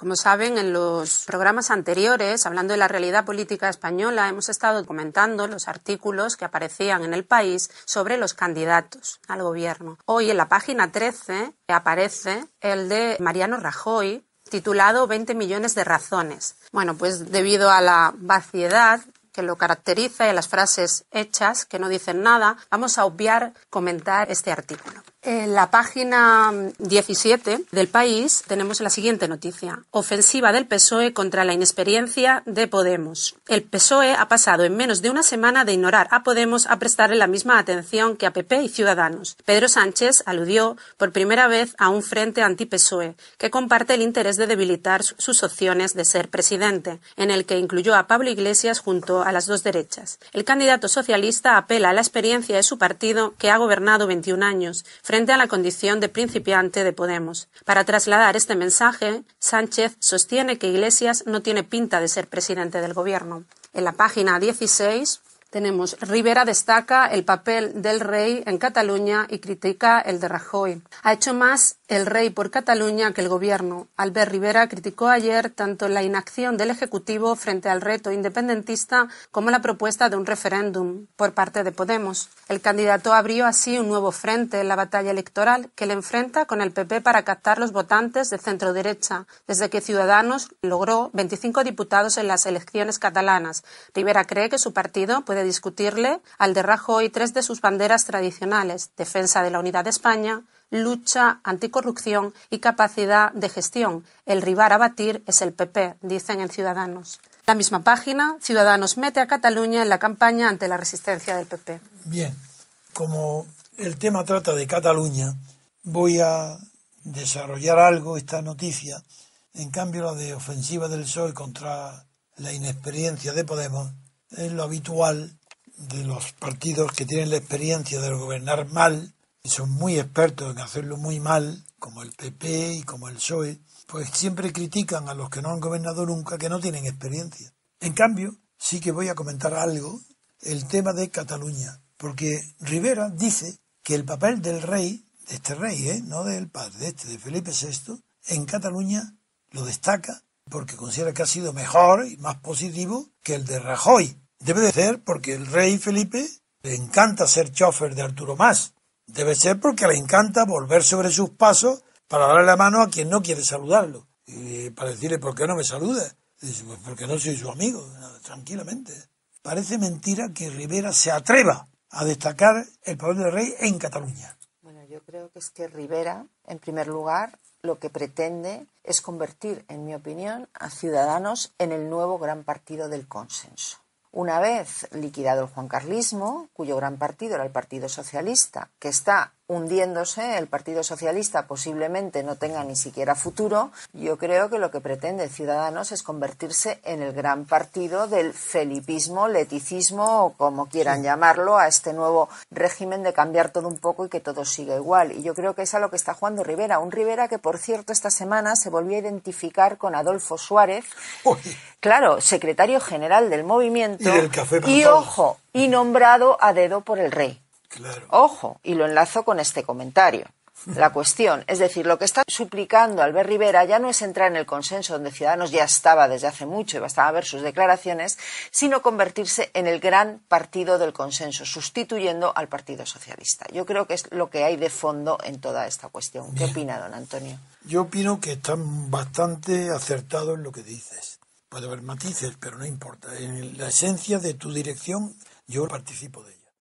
Como saben, en los programas anteriores, hablando de la realidad política española, hemos estado comentando los artículos que aparecían en el país sobre los candidatos al gobierno. Hoy en la página 13 aparece el de Mariano Rajoy titulado 20 millones de razones. Bueno, pues debido a la vaciedad que lo caracteriza y a las frases hechas que no dicen nada, vamos a obviar comentar este artículo. En la página 17 del país tenemos la siguiente noticia. Ofensiva del PSOE contra la inexperiencia de Podemos. El PSOE ha pasado en menos de una semana de ignorar a Podemos a prestarle la misma atención que a PP y Ciudadanos. Pedro Sánchez aludió por primera vez a un frente anti-PSOE que comparte el interés de debilitar sus opciones de ser presidente, en el que incluyó a Pablo Iglesias junto a las dos derechas. El candidato socialista apela a la experiencia de su partido que ha gobernado 21 años frente a la condición de principiante de Podemos. Para trasladar este mensaje, Sánchez sostiene que Iglesias no tiene pinta de ser presidente del Gobierno. En la página 16 tenemos Rivera destaca el papel del rey en Cataluña y critica el de Rajoy. Ha hecho más el rey por Cataluña que el gobierno. Albert Rivera criticó ayer tanto la inacción del Ejecutivo frente al reto independentista como la propuesta de un referéndum por parte de Podemos. El candidato abrió así un nuevo frente en la batalla electoral que le enfrenta con el PP para captar los votantes de centro derecha, desde que Ciudadanos logró 25 diputados en las elecciones catalanas. Rivera cree que su partido puede discutirle al de Rajoy tres de sus banderas tradicionales, defensa de la unidad de España, lucha anticorrupción y capacidad de gestión. El rival a batir es el PP, dicen en Ciudadanos. La misma página, Ciudadanos mete a Cataluña en la campaña ante la resistencia del PP. Bien, como el tema trata de Cataluña, voy a desarrollar algo esta noticia. En cambio, la de ofensiva del PSOE contra la inexperiencia de Podemos es lo habitual de los partidos que tienen la experiencia de gobernar mal, y son muy expertos en hacerlo muy mal, como el PP y como el PSOE, pues siempre critican a los que no han gobernado nunca, que no tienen experiencia. En cambio, sí que voy a comentar algo, el tema de Cataluña, porque Rivera dice que el papel del rey, de este rey, ¿eh? no del padre, de este, de Felipe VI, en Cataluña lo destaca porque considera que ha sido mejor y más positivo que el de Rajoy. Debe de ser porque el rey Felipe le encanta ser chofer de Arturo Más. Debe ser porque le encanta volver sobre sus pasos para darle la mano a quien no quiere saludarlo. Y para decirle, ¿por qué no me saluda? pues porque no soy su amigo, tranquilamente. Parece mentira que Rivera se atreva a destacar el papel del rey en Cataluña. Bueno, yo creo que es que Rivera, en primer lugar, lo que pretende es convertir, en mi opinión, a Ciudadanos en el nuevo gran partido del consenso. Una vez liquidado el juancarlismo, cuyo gran partido era el Partido Socialista, que está hundiéndose, el Partido Socialista posiblemente no tenga ni siquiera futuro, yo creo que lo que pretende Ciudadanos es convertirse en el gran partido del felipismo, leticismo o como quieran llamarlo, a este nuevo régimen de cambiar todo un poco y que todo siga igual. Y yo creo que es a lo que está jugando Rivera, un Rivera que, por cierto, esta semana se volvió a identificar con Adolfo Suárez, claro, secretario general del movimiento, y ojo, y nombrado a dedo por el rey. Ojo, y lo enlazo con este comentario. La cuestión, es decir, lo que está suplicando Albert Rivera ya no es entrar en el consenso donde Ciudadanos ya estaba desde hace mucho y bastaba ver sus declaraciones, sino convertirse en el gran partido del consenso, sustituyendo al Partido Socialista. Yo creo que es lo que hay de fondo en toda esta cuestión. ¿Qué opina, don Antonio? Yo opino que están bastante acertados en lo que dices. Puede haber matices, pero no importa. En la esencia de tu dirección, yo participo de ello.